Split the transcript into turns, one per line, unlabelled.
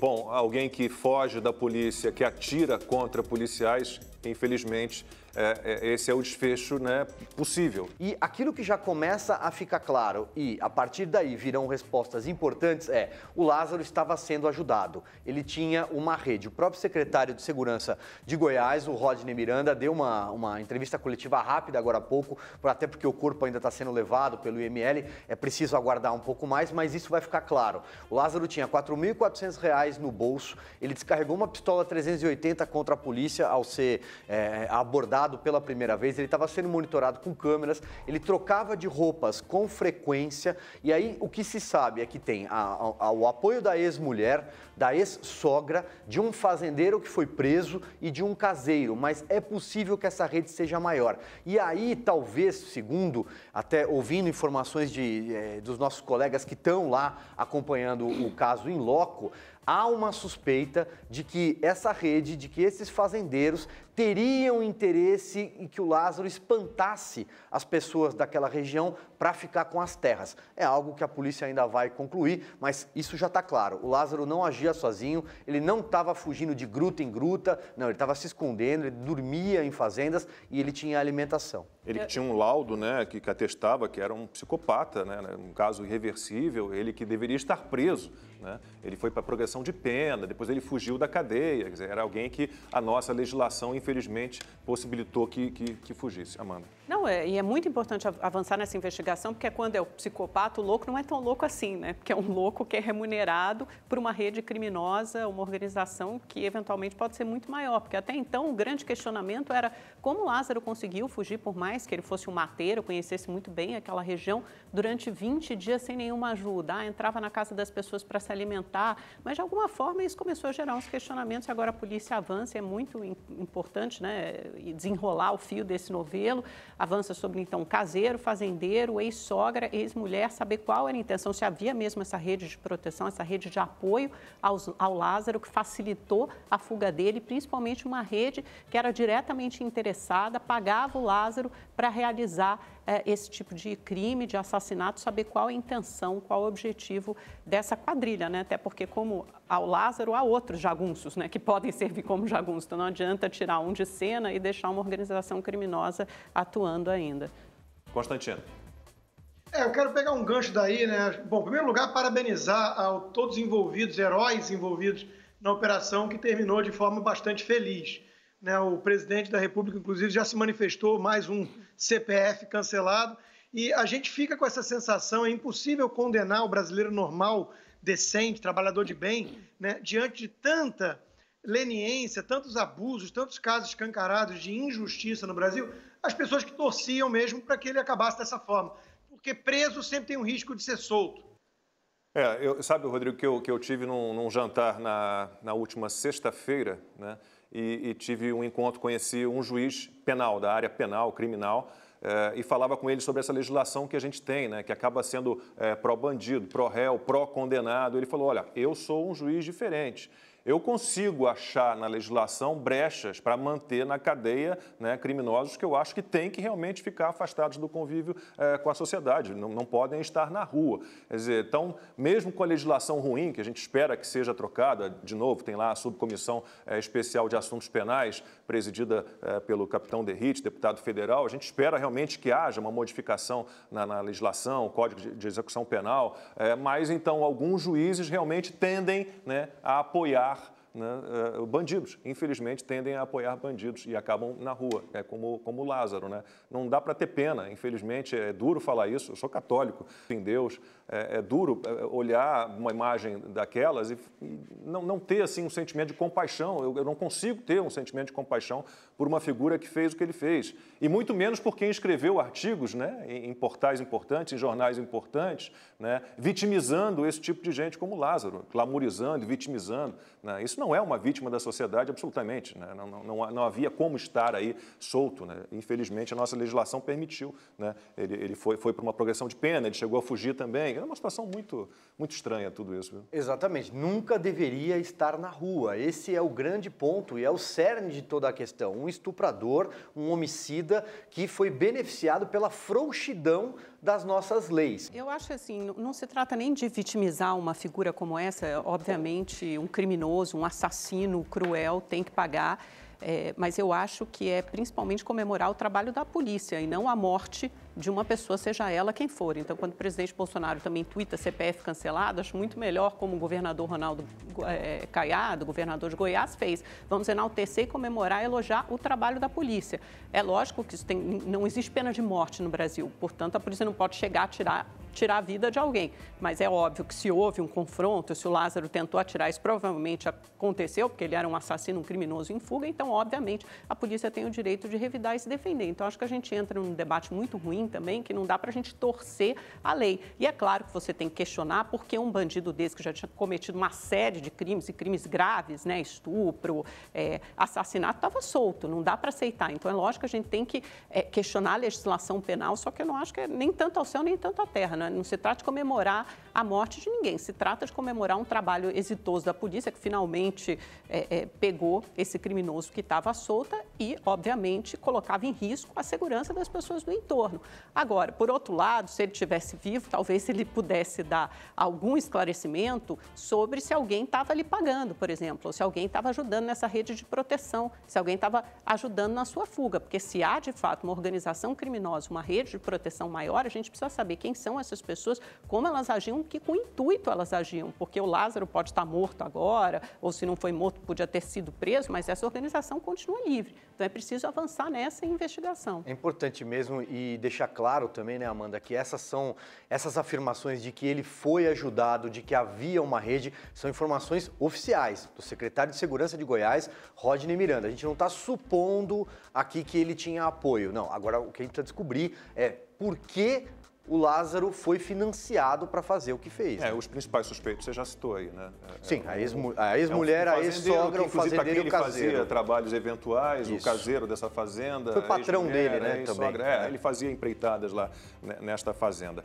Bom, alguém que foge da polícia, que atira contra policiais, infelizmente, é, é, esse é o desfecho né, possível.
E aquilo que já começa a ficar claro e a partir daí virão respostas importantes é: o Lázaro estava sendo ajudado, ele tinha uma rede. O próprio secretário de Segurança de Goiás, o Rodney Miranda, deu uma, uma entrevista coletiva rápida agora há pouco, até porque o corpo ainda está sendo levado pelo IML, é preciso aguardar um pouco mais, mas isso vai ficar claro. O Lázaro tinha R$ 4.400 no bolso, ele descarregou uma pistola 380 contra a polícia ao ser é, abordado pela primeira vez, ele estava sendo monitorado com câmeras, ele trocava de roupas com frequência, e aí o que se sabe é que tem a, a, o apoio da ex-mulher, da ex-sogra, de um fazendeiro que foi preso e de um caseiro, mas é possível que essa rede seja maior. E aí, talvez, segundo, até ouvindo informações de, eh, dos nossos colegas que estão lá acompanhando o caso em loco, há uma suspeita de que essa rede, de que esses fazendeiros teriam interesse em que o Lázaro espantasse as pessoas daquela região para ficar com as terras. É algo que a polícia ainda vai concluir, mas isso já está claro. O Lázaro não agia sozinho, ele não estava fugindo de gruta em gruta, não, ele estava se escondendo, ele dormia em fazendas e ele tinha alimentação.
Ele tinha um laudo, né, que, que atestava que era um psicopata, né, né um caso irreversível, ele que deveria estar preso. Né? Ele foi para progressão de pena, depois ele fugiu da cadeia. Dizer, era alguém que a nossa legislação, infelizmente, possibilitou que, que, que fugisse. Amanda.
Não, é, e é muito importante avançar nessa investigação, porque é quando é o psicopata, o louco não é tão louco assim, né? Porque é um louco que é remunerado por uma rede criminosa, uma organização que eventualmente pode ser muito maior. Porque até então o grande questionamento era como Lázaro conseguiu fugir, por mais que ele fosse um mateiro, conhecesse muito bem aquela região, durante 20 dias sem nenhuma ajuda. Ah, entrava na casa das pessoas para sair alimentar, mas de alguma forma isso começou a gerar uns questionamentos e agora a polícia avança, é muito importante né, desenrolar o fio desse novelo, avança sobre então caseiro, fazendeiro, ex-sogra, ex-mulher, saber qual era a intenção, se havia mesmo essa rede de proteção, essa rede de apoio aos, ao Lázaro, que facilitou a fuga dele, principalmente uma rede que era diretamente interessada, pagava o Lázaro para realizar é, esse tipo de crime, de assassinato, saber qual a intenção, qual o objetivo dessa quadrilha, né? Até porque, como ao Lázaro, há outros jagunços, né? Que podem servir como jagunços. Então, não adianta tirar um de cena e deixar uma organização criminosa atuando ainda.
Constantino.
É, eu quero pegar um gancho daí, né? Bom, em primeiro lugar, parabenizar a todos envolvidos, heróis envolvidos na operação que terminou de forma bastante feliz. Né? O presidente da República, inclusive, já se manifestou mais um CPF cancelado. E a gente fica com essa sensação: é impossível condenar o brasileiro normal, decente, trabalhador de bem, né? diante de tanta leniência, tantos abusos, tantos casos escancarados de injustiça no Brasil, as pessoas que torciam mesmo para que ele acabasse dessa forma. Porque preso sempre tem um risco de ser solto.
É, eu, sabe, Rodrigo, que eu, que eu tive num, num jantar na, na última sexta-feira, né? e, e tive um encontro, conheci um juiz penal, da área penal, criminal, eh, e falava com ele sobre essa legislação que a gente tem, né, que acaba sendo eh, pró-bandido, pró-réu, pró-condenado. Ele falou: olha, eu sou um juiz diferente eu consigo achar na legislação brechas para manter na cadeia né, criminosos que eu acho que têm que realmente ficar afastados do convívio é, com a sociedade, não, não, podem estar na rua. Quer dizer, então, mesmo com a legislação ruim, que a gente espera que seja trocada, de novo, tem lá a Subcomissão é, Especial de Assuntos Penais, presidida é, pelo capitão Derrit, deputado federal, a gente espera realmente que haja uma modificação na, na legislação, Código de, de Execução Penal, mas então alguns juízes realmente tendem né, a apoiar né, eh, eh, bandidos. Infelizmente, tendem a apoiar bandidos e acabam na rua, é como, como Lázaro. Né? Não dá para ter pena, infelizmente, é duro falar isso, eu sou católico em Deus, é, é duro é, olhar uma imagem daquelas e, e, não, não ter assim um sentimento de compaixão, eu, eu não consigo ter um sentimento de compaixão por uma figura que fez o que ele fez, e muito menos por quem escreveu artigos né, em portais importantes, em jornais importantes, né, vitimizando esse tipo de gente como Lázaro, clamorizando, vitimizando. Né? Isso não é uma vítima da sociedade, absolutamente. Né? Não, não, não, não, havia como estar aí solto. Né? Infelizmente, a nossa legislação permitiu. Né? Ele, ele foi, foi para uma progressão de pena, ele chegou a fugir também. É uma situação muito, muito estranha tudo isso. Viu?
Exatamente. Nunca deveria estar na rua. Esse é o grande ponto e é o cerne de toda a questão. Um estuprador, um homicida que foi beneficiado pela frouxidão das nossas leis.
Eu acho assim, não se trata nem de vitimizar uma figura como essa. É obviamente, um criminoso, um assassino cruel tem que pagar. É, mas eu acho que é principalmente comemorar o trabalho da polícia e não a morte de uma pessoa, seja ela quem for. Então, quando o presidente Bolsonaro também tuita CPF cancelado, acho muito melhor como o governador Ronaldo é, Caiado, governador de Goiás, fez. Vamos enaltecer e comemorar, elogiar o trabalho da polícia. É lógico que isso tem, não existe pena de morte no Brasil, portanto, a polícia não pode chegar a tirar tirar a vida de alguém. Mas é óbvio que se houve um confronto, se o Lázaro tentou atirar, isso provavelmente aconteceu, porque ele era um assassino, um criminoso em fuga, então, obviamente, a polícia tem o direito de revidar e se defender. Então, acho que a gente entra num debate muito ruim também, que não dá para a gente torcer a lei. E é claro que você tem que questionar por que um bandido desse, que já tinha cometido uma série de crimes, e crimes graves, né, estupro, é, assassinato, estava solto, não dá para aceitar. Então, é lógico que a gente tem que é, questionar a legislação penal, só que eu não acho que é nem tanto ao céu, nem tanto à terra, né? Né? não se trata de comemorar a morte de ninguém, se trata de comemorar um trabalho exitoso da polícia que finalmente é, é, pegou esse criminoso que estava solta e, obviamente, colocava em risco a segurança das pessoas do entorno. Agora, por outro lado, se ele tivesse vivo, talvez ele pudesse dar algum esclarecimento sobre se alguém estava lhe pagando, por exemplo, ou se alguém estava ajudando nessa rede de proteção, se alguém estava ajudando na sua fuga, porque se há de fato uma organização criminosa, uma rede de proteção maior, a gente precisa saber quem são as essas pessoas, como elas agiam, que com intuito elas agiam, porque o Lázaro pode estar morto agora, ou se não foi morto, podia ter sido preso, mas essa organização continua livre. Então é preciso avançar nessa investigação.
É importante mesmo e deixar claro também, né, Amanda, que essas são essas afirmações de que ele foi ajudado, de que havia uma rede, são informações oficiais do secretário de Segurança de Goiás, Rodney Miranda. A gente não está supondo aqui que ele tinha apoio. Não, agora o que a gente precisa descobrir é por que o Lázaro foi financiado para fazer o que fez. É, né? os principais suspeitos você já citou aí, né? É, Sim, é a é ex-mulher, a ex-sogra, um o tá fazendeiro e fazia
trabalhos eventuais, Isso. o caseiro dessa fazenda. Foi patrão dele, né, também. É, né? ele fazia empreitadas lá nesta fazenda.